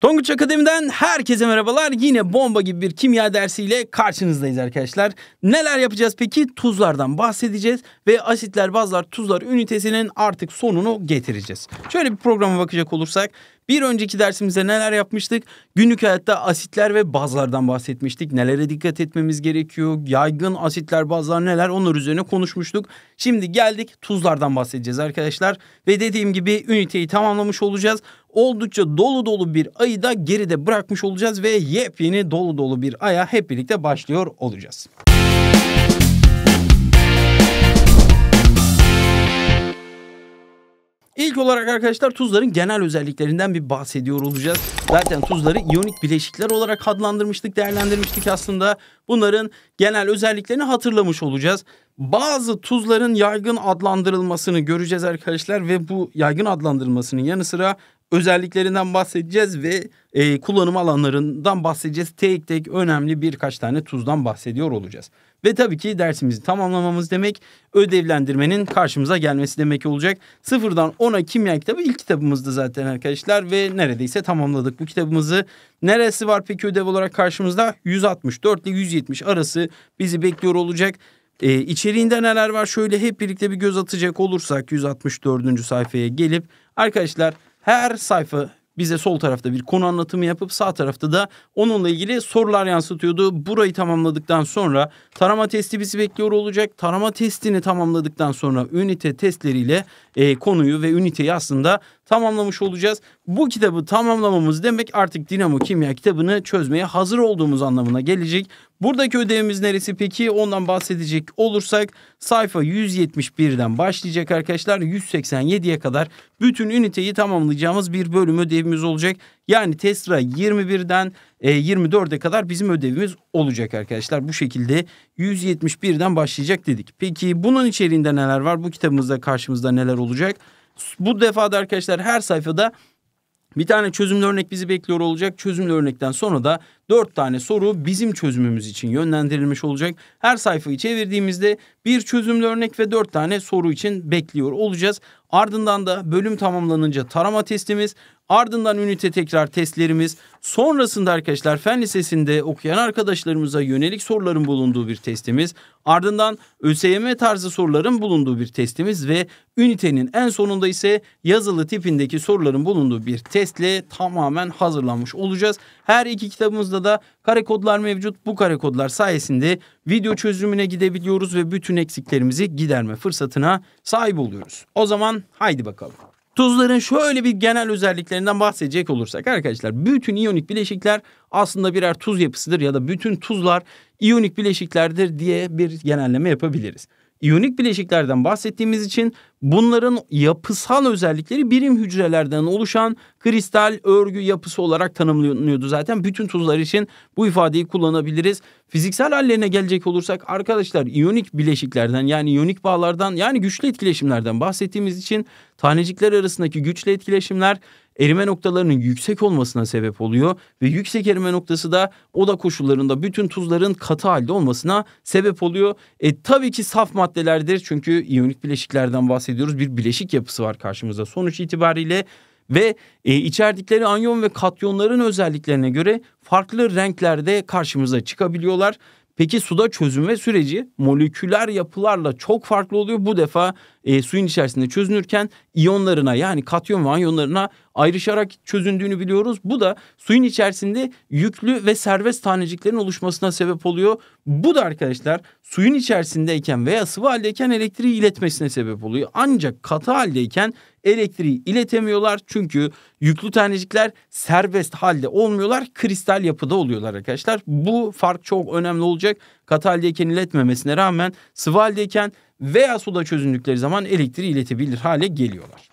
Tonguç Akademi'den herkese merhabalar. Yine bomba gibi bir kimya dersiyle karşınızdayız arkadaşlar. Neler yapacağız peki? Tuzlardan bahsedeceğiz ve asitler, bazlar, tuzlar ünitesinin artık sonunu getireceğiz. Şöyle bir programa bakacak olursak bir önceki dersimizde neler yapmıştık? Günlük hayatta asitler ve bazlardan bahsetmiştik. Nelere dikkat etmemiz gerekiyor? Yaygın asitler, bazlar neler? Onlar üzerine konuşmuştuk. Şimdi geldik tuzlardan bahsedeceğiz arkadaşlar. Ve dediğim gibi üniteyi tamamlamış olacağız. Oldukça dolu dolu bir ayı da geride bırakmış olacağız ve yepyeni dolu dolu bir aya hep birlikte başlıyor olacağız. Müzik İlk olarak arkadaşlar tuzların genel özelliklerinden bir bahsediyor olacağız. Zaten tuzları iyonik bileşikler olarak adlandırmıştık, değerlendirmiştik aslında. Bunların genel özelliklerini hatırlamış olacağız. Bazı tuzların yaygın adlandırılmasını göreceğiz arkadaşlar ve bu yaygın adlandırılmasının yanı sıra özelliklerinden bahsedeceğiz ve e, kullanım alanlarından bahsedeceğiz. Tek tek önemli birkaç tane tuzdan bahsediyor olacağız. Ve tabii ki dersimizi tamamlamamız demek ödevlendirmenin karşımıza gelmesi demek olacak. Sıfırdan ona kimya kitabı ilk kitabımızdı zaten arkadaşlar ve neredeyse tamamladık bu kitabımızı. Neresi var peki ödev olarak karşımızda? 164 ile 170 arası bizi bekliyor olacak. Ee, içeriğinde neler var şöyle hep birlikte bir göz atacak olursak 164. sayfaya gelip arkadaşlar her sayfa bize sol tarafta bir konu anlatımı yapıp sağ tarafta da onunla ilgili sorular yansıtıyordu. Burayı tamamladıktan sonra tarama testi bizi bekliyor olacak. Tarama testini tamamladıktan sonra ünite testleriyle e, konuyu ve üniteyi aslında tamamlamış olacağız. Bu kitabı tamamlamamız demek artık Dinamo Kimya kitabını çözmeye hazır olduğumuz anlamına gelecek. Buradaki ödevimiz neresi peki? Ondan bahsedecek olursak sayfa 171'den başlayacak arkadaşlar. 187'ye kadar bütün üniteyi tamamlayacağımız bir bölüm ödevimiz olacak. Yani Tesra 21'den 24'e kadar bizim ödevimiz olacak arkadaşlar. Bu şekilde 171'den başlayacak dedik. Peki bunun içeriğinde neler var? Bu kitabımızda karşımızda neler olacak? Bu defa da arkadaşlar her sayfada bir tane çözümlü örnek bizi bekliyor olacak. Çözümlü örnekten sonra da dört tane soru bizim çözümümüz için yönlendirilmiş olacak. Her sayfayı çevirdiğimizde bir çözümlü örnek ve dört tane soru için bekliyor olacağız. Ardından da bölüm tamamlanınca tarama testimiz, Ardından ünite tekrar testlerimiz. Sonrasında arkadaşlar fen lisesinde okuyan arkadaşlarımıza yönelik soruların bulunduğu bir testimiz. Ardından ÖSYM tarzı soruların bulunduğu bir testimiz ve ünitenin en sonunda ise yazılı tipindeki soruların bulunduğu bir testle tamamen hazırlanmış olacağız. Her iki kitabımızda da kare kodlar mevcut. Bu kare kodlar sayesinde video çözümüne gidebiliyoruz ve bütün eksiklerimizi giderme fırsatına sahip oluyoruz. O zaman haydi bakalım. Tuzların şöyle bir genel özelliklerinden bahsedecek olursak arkadaşlar bütün iyonik bileşikler aslında birer tuz yapısıdır ya da bütün tuzlar iyonik bileşiklerdir diye bir genelleme yapabiliriz. İyonik bileşiklerden bahsettiğimiz için bunların yapısal özellikleri birim hücrelerden oluşan kristal örgü yapısı olarak tanımlanıyordu zaten. Bütün tuzlar için bu ifadeyi kullanabiliriz. Fiziksel hallerine gelecek olursak arkadaşlar iyonik bileşiklerden yani iyonik bağlardan yani güçlü etkileşimlerden bahsettiğimiz için tanecikler arasındaki güçlü etkileşimler erime noktalarının yüksek olmasına sebep oluyor ve yüksek erime noktası da oda koşullarında bütün tuzların katı halde olmasına sebep oluyor. E tabii ki saf maddelerdir çünkü iyonik bileşiklerden bahsediyoruz. Bir bileşik yapısı var karşımızda sonuç itibariyle ve e, içerdikleri anyon ve katyonların özelliklerine göre farklı renklerde karşımıza çıkabiliyorlar. Peki suda çözünme süreci moleküler yapılarla çok farklı oluyor. Bu defa e, suyun içerisinde çözünürken iyonlarına yani katyon ve anyonlarına ayrışarak çözündüğünü biliyoruz. Bu da suyun içerisinde yüklü ve serbest taneciklerin oluşmasına sebep oluyor. Bu da arkadaşlar suyun içerisindeyken veya sıvı haldeyken elektriği iletmesine sebep oluyor. Ancak katı haldeyken elektriği iletemiyorlar. Çünkü yüklü tanecikler serbest halde olmuyorlar. Kristal yapıda oluyorlar arkadaşlar. Bu fark çok önemli olacak. Katı haldeyken iletmemesine rağmen sıvı haldeyken veya suda çözündükleri zaman elektriği iletebilir hale geliyorlar.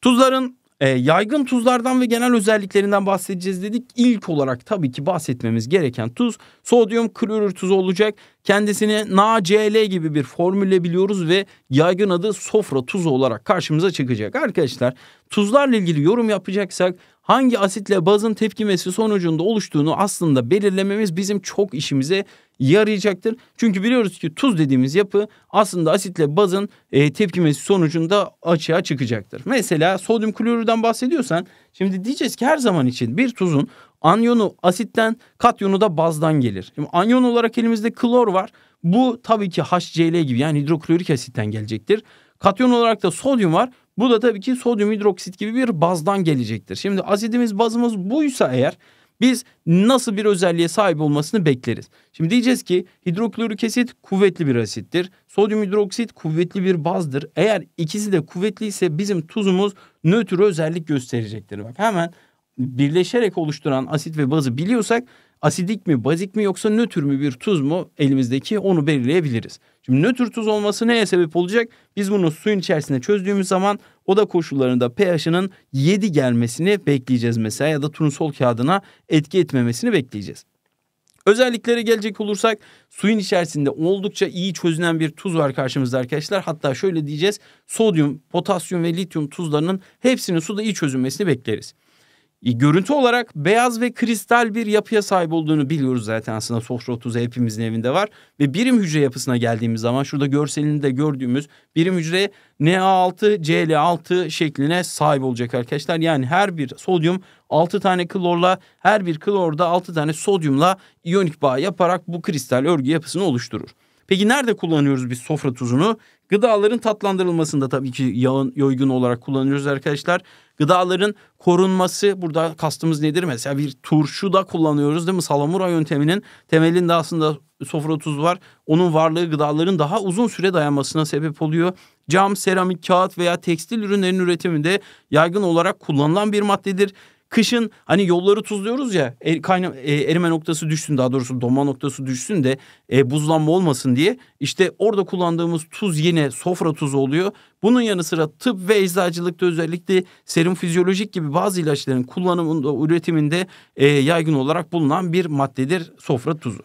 Tuzların e, yaygın tuzlardan ve genel özelliklerinden bahsedeceğiz dedik. İlk olarak tabii ki bahsetmemiz gereken tuz sodyum klorür tuzu olacak. Kendisini NaCl gibi bir formülle biliyoruz ve yaygın adı sofra tuzu olarak karşımıza çıkacak. Arkadaşlar tuzlarla ilgili yorum yapacaksak hangi asitle bazın tepkimesi sonucunda oluştuğunu aslında belirlememiz bizim çok işimize yarayacaktır Çünkü biliyoruz ki tuz dediğimiz yapı aslında asitle bazın e, tepkimesi sonucunda açığa çıkacaktır. Mesela sodyum klorürden bahsediyorsan şimdi diyeceğiz ki her zaman için bir tuzun anyonu asitten katyonu da bazdan gelir. Şimdi anyon olarak elimizde klor var. Bu tabii ki HCl gibi yani hidroklorik asitten gelecektir. Katyon olarak da sodyum var. Bu da tabii ki sodyum hidroksit gibi bir bazdan gelecektir. Şimdi asidimiz bazımız buysa eğer biz nasıl bir özelliğe sahip olmasını bekleriz. Şimdi diyeceğiz ki hidroklorik asit kuvvetli bir asittir. Sodyum hidroksit kuvvetli bir bazdır. Eğer ikisi de kuvvetli ise bizim tuzumuz nötr özellik gösterecektir. Bak hemen birleşerek oluşturan asit ve bazı biliyorsak asidik mi, bazik mi yoksa nötr mü bir tuz mu elimizdeki onu belirleyebiliriz. Şimdi nötr tuz olması neye sebep olacak? Biz bunu suyun içerisinde çözdüğümüz zaman oda koşullarında pH'ının 7 gelmesini bekleyeceğiz mesela ya da turnusol kağıdına etki etmemesini bekleyeceğiz. Özelliklere gelecek olursak suyun içerisinde oldukça iyi çözünen bir tuz var karşımızda arkadaşlar. Hatta şöyle diyeceğiz sodyum, potasyum ve lityum tuzlarının hepsinin suda iyi çözülmesini bekleriz. E, görüntü olarak beyaz ve kristal bir yapıya sahip olduğunu biliyoruz zaten aslında sofra 30 hepimizin evinde var. Ve birim hücre yapısına geldiğimiz zaman şurada de gördüğümüz birim hücre Na6 Cl6 şekline sahip olacak arkadaşlar. Yani her bir sodyum 6 tane klorla her bir klorda 6 tane sodyumla iyonik bağ yaparak bu kristal örgü yapısını oluşturur. Peki nerede kullanıyoruz biz sofra tuzunu? Gıdaların tatlandırılmasında tabii ki yağın yoygun olarak kullanıyoruz arkadaşlar. Gıdaların korunması burada kastımız nedir? Mesela bir turşu da kullanıyoruz değil mi? Salamura yönteminin temelinde aslında sofra tuz var. Onun varlığı gıdaların daha uzun süre dayanmasına sebep oluyor. Cam, seramik, kağıt veya tekstil ürünlerin üretiminde yaygın olarak kullanılan bir maddedir. Kışın hani yolları tuzluyoruz ya er, kayna, e, erime noktası düşsün daha doğrusu donma noktası düşsün de e, buzlanma olmasın diye. işte orada kullandığımız tuz yine sofra tuzu oluyor. Bunun yanı sıra tıp ve eczacılıkta özellikle serum fizyolojik gibi bazı ilaçların kullanımında üretiminde e, yaygın olarak bulunan bir maddedir sofra tuzu.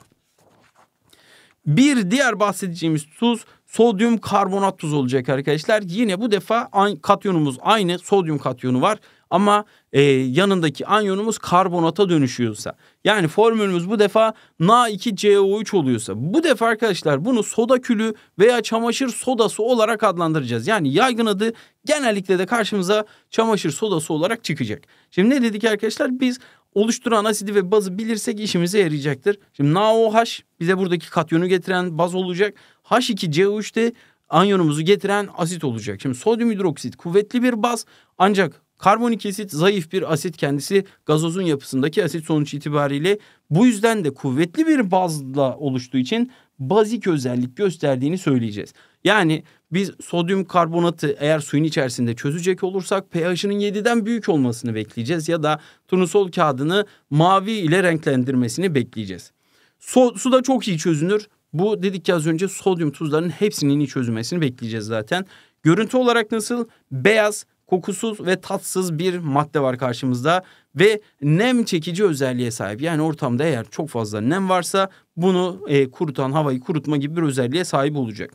Bir diğer bahsedeceğimiz tuz sodyum karbonat tuzu olacak arkadaşlar. Yine bu defa katyonumuz aynı sodyum katyonu var. Ama e, yanındaki anyonumuz karbonata dönüşüyorsa yani formülümüz bu defa Na2CO3 oluyorsa bu defa arkadaşlar bunu soda külü veya çamaşır sodası olarak adlandıracağız. Yani yaygın adı genellikle de karşımıza çamaşır sodası olarak çıkacak. Şimdi ne dedik arkadaşlar biz oluşturan asidi ve bazı bilirsek işimize yarayacaktır. Şimdi NaOH bize buradaki katyonu getiren baz olacak. H2CO3 de anyonumuzu getiren asit olacak. Şimdi sodyum hidroksit kuvvetli bir baz ancak Karbonik asit zayıf bir asit kendisi gazozun yapısındaki asit sonuç itibariyle bu yüzden de kuvvetli bir bazla oluştuğu için bazik özellik gösterdiğini söyleyeceğiz. Yani biz sodyum karbonatı eğer suyun içerisinde çözecek olursak pH'inin 7'den büyük olmasını bekleyeceğiz ya da turnusol kağıdını mavi ile renklendirmesini bekleyeceğiz. So, su da çok iyi çözünür. Bu dedik ki az önce sodyum tuzlarının hepsinin iyi çözülmesini bekleyeceğiz zaten. Görüntü olarak nasıl? Beyaz kokusuz ve tatsız bir madde var karşımızda ve nem çekici özelliğe sahip. Yani ortamda eğer çok fazla nem varsa bunu e, kurutan havayı kurutma gibi bir özelliğe sahip olacak.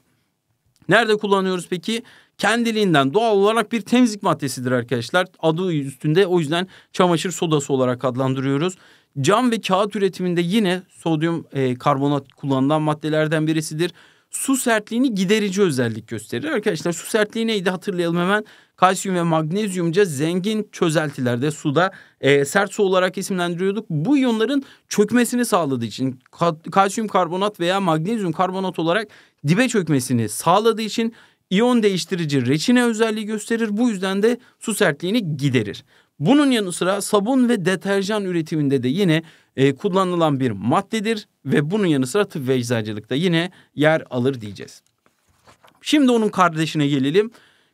Nerede kullanıyoruz peki? Kendiliğinden doğal olarak bir temizlik maddesidir arkadaşlar. Adı üstünde o yüzden çamaşır sodası olarak adlandırıyoruz. Cam ve kağıt üretiminde yine sodyum e, karbonat kullanılan maddelerden birisidir su sertliğini giderici özellik gösterir. Arkadaşlar su sertliği neydi hatırlayalım hemen. Kalsiyum ve magnezyumca zengin çözeltilerde suda e, sert su olarak isimlendiriyorduk. Bu iyonların çökmesini sağladığı için kalsiyum karbonat veya magnezyum karbonat olarak dibe çökmesini sağladığı için iyon değiştirici reçine özelliği gösterir. Bu yüzden de su sertliğini giderir. Bunun yanı sıra sabun ve deterjan üretiminde de yine e, kullanılan bir maddedir ve bunun yanı sıra tıp ve eczacılıkta yine yer alır diyeceğiz. Şimdi onun kardeşine gelelim.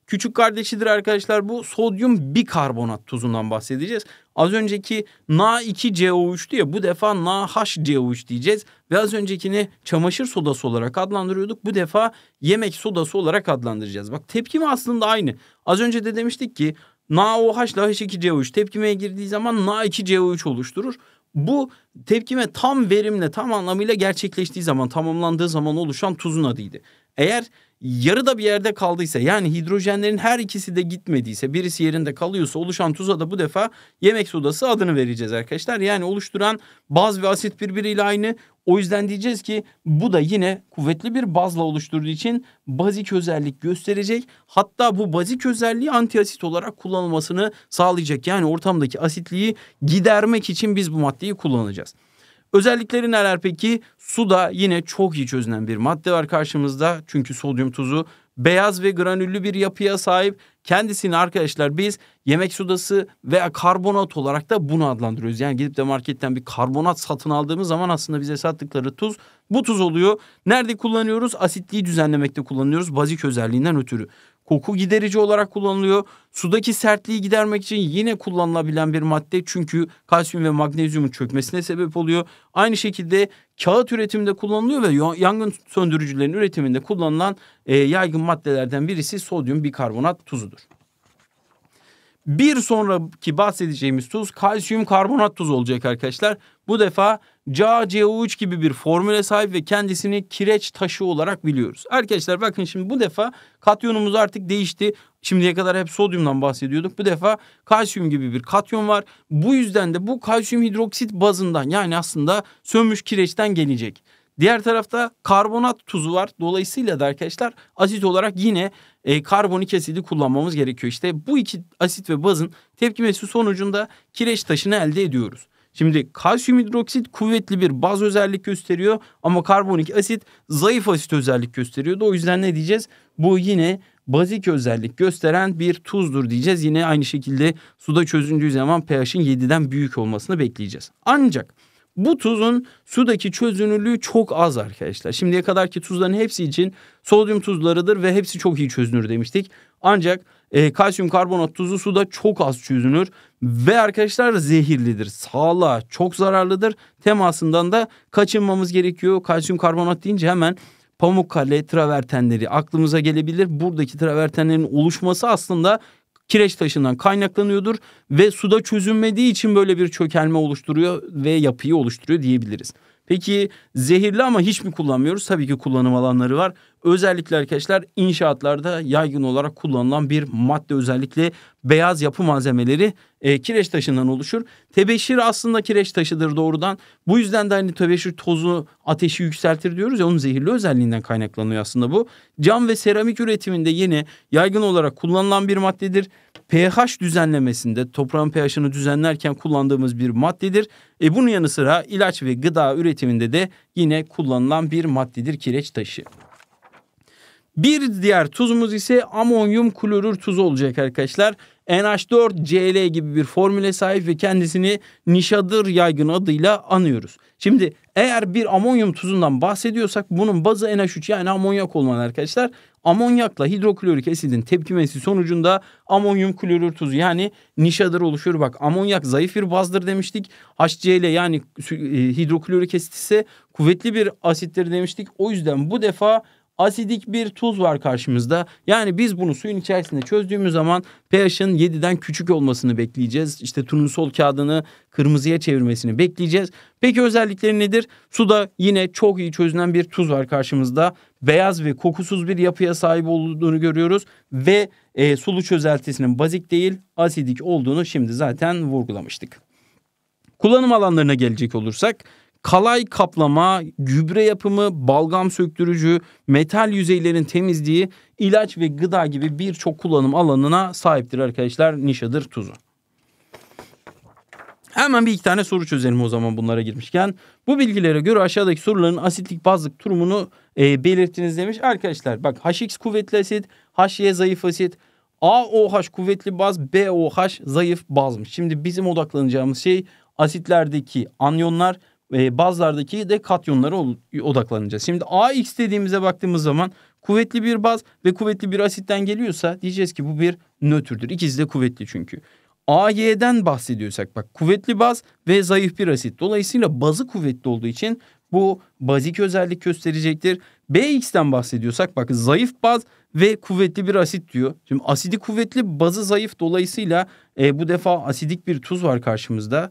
Küçük kardeşidir arkadaşlar bu sodyum bikarbonat tuzundan bahsedeceğiz. Az önceki na 2 co 3 diye bu defa NaHCO3 diyeceğiz. Ve az öncekini çamaşır sodası olarak adlandırıyorduk. Bu defa yemek sodası olarak adlandıracağız. Bak tepkimi aslında aynı. Az önce de demiştik ki NaOH ile H2CO3 tepkimeye girdiği zaman Na2CO3 oluşturur. Bu tepkime tam verimle tam anlamıyla gerçekleştiği zaman tamamlandığı zaman oluşan tuzun adıydı. Eğer yarıda bir yerde kaldıysa yani hidrojenlerin her ikisi de gitmediyse birisi yerinde kalıyorsa oluşan tuza da bu defa yemek sodası adını vereceğiz arkadaşlar. Yani oluşturan baz ve asit birbiriyle aynı. O yüzden diyeceğiz ki bu da yine kuvvetli bir bazla oluşturduğu için bazik özellik gösterecek. Hatta bu bazik özelliği antiasit olarak kullanılmasını sağlayacak. Yani ortamdaki asitliği gidermek için biz bu maddeyi kullanacağız. Özellikleri neler peki? Suda yine çok iyi çözünen bir madde var karşımızda. Çünkü sodyum tuzu beyaz ve granüllü bir yapıya sahip. Kendisini arkadaşlar biz yemek sodası veya karbonat olarak da bunu adlandırıyoruz. Yani gidip de marketten bir karbonat satın aldığımız zaman aslında bize sattıkları tuz bu tuz oluyor. Nerede kullanıyoruz? Asitliği düzenlemekte kullanıyoruz bazik özelliğinden ötürü koku giderici olarak kullanılıyor. Sudaki sertliği gidermek için yine kullanılabilen bir madde çünkü kalsiyum ve magnezyumun çökmesine sebep oluyor. Aynı şekilde kağıt üretiminde kullanılıyor ve yangın söndürücülerin üretiminde kullanılan e, yaygın maddelerden birisi sodyum bikarbonat tuzudur. Bir sonraki bahsedeceğimiz tuz kalsiyum karbonat tuzu olacak arkadaşlar. Bu defa CaCO3 gibi bir formüle sahip ve kendisini kireç taşı olarak biliyoruz. Arkadaşlar bakın şimdi bu defa katyonumuz artık değişti. Şimdiye kadar hep sodyumdan bahsediyorduk. Bu defa kalsiyum gibi bir katyon var. Bu yüzden de bu kalsiyum hidroksit bazından yani aslında sönmüş kireçten gelecek. Diğer tarafta karbonat tuzu var. Dolayısıyla da arkadaşlar asit olarak yine e, karbonik asidi kullanmamız gerekiyor. İşte bu iki asit ve bazın tepkimesi sonucunda kireç taşını elde ediyoruz. Şimdi kalsiyum hidroksit kuvvetli bir baz özellik gösteriyor ama karbonik asit zayıf asit özellik gösteriyor, O yüzden ne diyeceğiz? Bu yine bazik özellik gösteren bir tuzdur diyeceğiz. Yine aynı şekilde suda çözündüğü zaman pH'in 7'den büyük olmasını bekleyeceğiz. Ancak bu tuzun sudaki çözünürlüğü çok az arkadaşlar. Şimdiye kadarki tuzların hepsi için sodyum tuzlarıdır ve hepsi çok iyi çözünür demiştik. Ancak e, kalsiyum karbonat tuzu suda çok az çözünür ve arkadaşlar zehirlidir. Sağlığa çok zararlıdır. Temasından da kaçınmamız gerekiyor. Kalsiyum karbonat deyince hemen pamuk Pamukkale travertenleri aklımıza gelebilir. Buradaki travertenlerin oluşması aslında kireç taşından kaynaklanıyordur ve suda çözünmediği için böyle bir çökelme oluşturuyor ve yapıyı oluşturuyor diyebiliriz. Peki zehirli ama hiç mi kullanmıyoruz? Tabii ki kullanım alanları var özellikle arkadaşlar inşaatlarda yaygın olarak kullanılan bir madde özellikle beyaz yapı malzemeleri e, kireç taşından oluşur. Tebeşir aslında kireç taşıdır doğrudan. Bu yüzden de hani tebeşir tozu ateşi yükseltir diyoruz ya onun zehirli özelliğinden kaynaklanıyor aslında bu. Cam ve seramik üretiminde yine yaygın olarak kullanılan bir maddedir. pH düzenlemesinde toprağın pH'ını düzenlerken kullandığımız bir maddedir. E bunun yanı sıra ilaç ve gıda üretiminde de yine kullanılan bir maddedir kireç taşı. Bir diğer tuzumuz ise amonyum klorür tuzu olacak arkadaşlar. NH4Cl gibi bir formüle sahip ve kendisini nişadır yaygın adıyla anıyoruz. Şimdi eğer bir amonyum tuzundan bahsediyorsak bunun bazı NH3 yani amonyak olmalı arkadaşlar. Amonyakla hidroklorik asidin tepkimesi sonucunda amonyum klorür tuzu yani nişadır oluşuyor. Bak amonyak zayıf bir bazdır demiştik. HCl yani e, hidroklorik asit ise kuvvetli bir asittir demiştik. O yüzden bu defa asidik bir tuz var karşımızda. Yani biz bunu suyun içerisinde çözdüğümüz zaman pH'ın 7'den küçük olmasını bekleyeceğiz. İşte sol kağıdını kırmızıya çevirmesini bekleyeceğiz. Peki özellikleri nedir? Suda yine çok iyi çözünen bir tuz var karşımızda. Beyaz ve kokusuz bir yapıya sahip olduğunu görüyoruz ve e, sulu çözeltisinin bazik değil asidik olduğunu şimdi zaten vurgulamıştık. Kullanım alanlarına gelecek olursak kalay kaplama, gübre yapımı, balgam söktürücü, metal yüzeylerin temizliği, ilaç ve gıda gibi birçok kullanım alanına sahiptir arkadaşlar nişadır tuzu. Hemen bir iki tane soru çözelim o zaman bunlara girmişken. Bu bilgilere göre aşağıdaki soruların asitlik bazlık durumunu e, belirttiniz demiş. Arkadaşlar bak HX kuvvetli asit, HY zayıf asit, AOH kuvvetli baz, BOH zayıf bazmış. Şimdi bizim odaklanacağımız şey asitlerdeki anyonlar e, bazlardaki de katyonlara odaklanacağız. Şimdi AX dediğimize baktığımız zaman kuvvetli bir baz ve kuvvetli bir asitten geliyorsa diyeceğiz ki bu bir nötrdür. İkisi de kuvvetli çünkü. AY'den bahsediyorsak bak kuvvetli baz ve zayıf bir asit. Dolayısıyla bazı kuvvetli olduğu için bu bazik özellik gösterecektir. BX'den bahsediyorsak bak zayıf baz ve kuvvetli bir asit diyor. Şimdi asidi kuvvetli bazı zayıf dolayısıyla e, bu defa asidik bir tuz var karşımızda.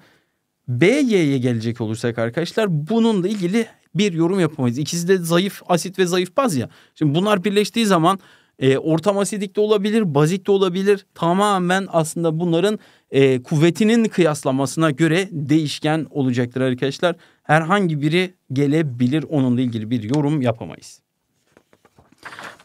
BY'ye gelecek olursak arkadaşlar bununla ilgili bir yorum yapamayız. İkisi de zayıf asit ve zayıf baz ya. Şimdi bunlar birleştiği zaman e, ortam asidik de olabilir, bazik de olabilir. Tamamen aslında bunların e, kuvvetinin kıyaslamasına göre değişken olacaktır arkadaşlar. Herhangi biri gelebilir onunla ilgili bir yorum yapamayız.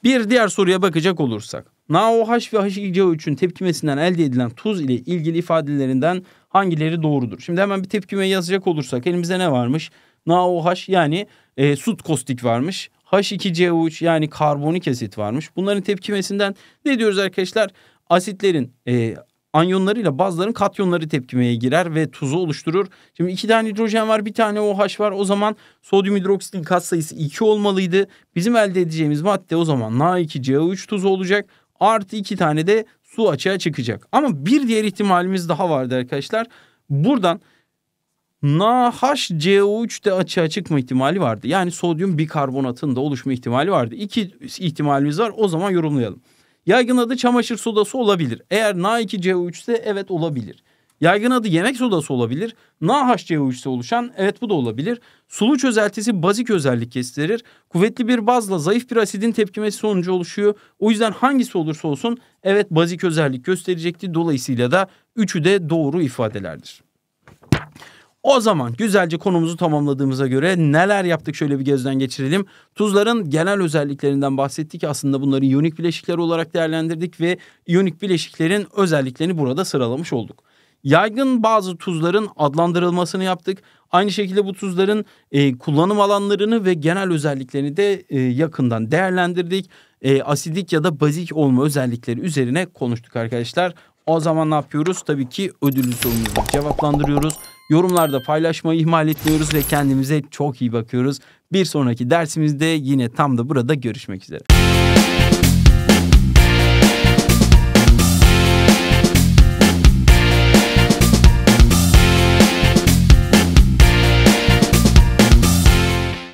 Bir diğer soruya bakacak olursak. NaOH ve HCO3'ün tepkimesinden elde edilen tuz ile ilgili ifadelerinden hangileri doğrudur? Şimdi hemen bir tepkime yazacak olursak elimizde ne varmış? NaOH yani e, sut kostik varmış. H2CO3 yani karbonik asit varmış. Bunların tepkimesinden ne diyoruz arkadaşlar? Asitlerin e, anyonlarıyla bazıların katyonları tepkimeye girer ve tuzu oluşturur. Şimdi iki tane hidrojen var bir tane OH var. O zaman sodyum hidroksitin kat sayısı 2 olmalıydı. Bizim elde edeceğimiz madde o zaman Na2CO3 tuzu olacak. Artı iki tane de su açığa çıkacak. Ama bir diğer ihtimalimiz daha vardı arkadaşlar. Buradan NaHCO3 de açığa çıkma ihtimali vardı. Yani sodyum bikarbonatın da oluşma ihtimali vardı. İki ihtimalimiz var o zaman yorumlayalım. Yaygın adı çamaşır sodası olabilir. Eğer Na2CO3 ise evet olabilir. Yaygın adı yemek sodası olabilir. NaHCO3'se oluşan evet bu da olabilir. Sulu çözeltisi bazik özellik gösterir. Kuvvetli bir bazla zayıf bir asidin tepkimesi sonucu oluşuyor. O yüzden hangisi olursa olsun evet bazik özellik gösterecekti. Dolayısıyla da üçü de doğru ifadelerdir. O zaman güzelce konumuzu tamamladığımıza göre neler yaptık şöyle bir gözden geçirelim. Tuzların genel özelliklerinden bahsettik. Aslında bunları iyonik bileşikler olarak değerlendirdik ve iyonik bileşiklerin özelliklerini burada sıralamış olduk yaygın bazı tuzların adlandırılmasını yaptık. Aynı şekilde bu tuzların e, kullanım alanlarını ve genel özelliklerini de e, yakından değerlendirdik. E, asidik ya da bazik olma özellikleri üzerine konuştuk arkadaşlar. O zaman ne yapıyoruz? Tabii ki ödüllü sorumuzu cevaplandırıyoruz. Yorumlarda paylaşmayı ihmal etmiyoruz ve kendimize çok iyi bakıyoruz. Bir sonraki dersimizde yine tam da burada görüşmek üzere.